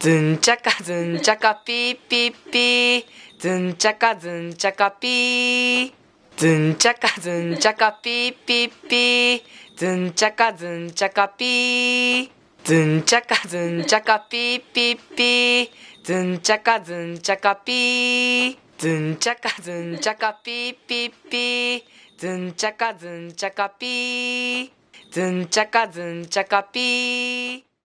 ずんちゃかずんちゃかピーピーピー。ずんちゃかずんちゃかピー。ずんちゃかずんちゃかピーピーピー。ずんちゃかずんちゃかピー。ずんちゃかずんちゃかピーピーピー。ずんちゃかずんちゃかピー。ずんちゃかずんちゃかピーピーピー。ずんちゃかずんちゃかピー。ずんちゃかずんちゃかピー。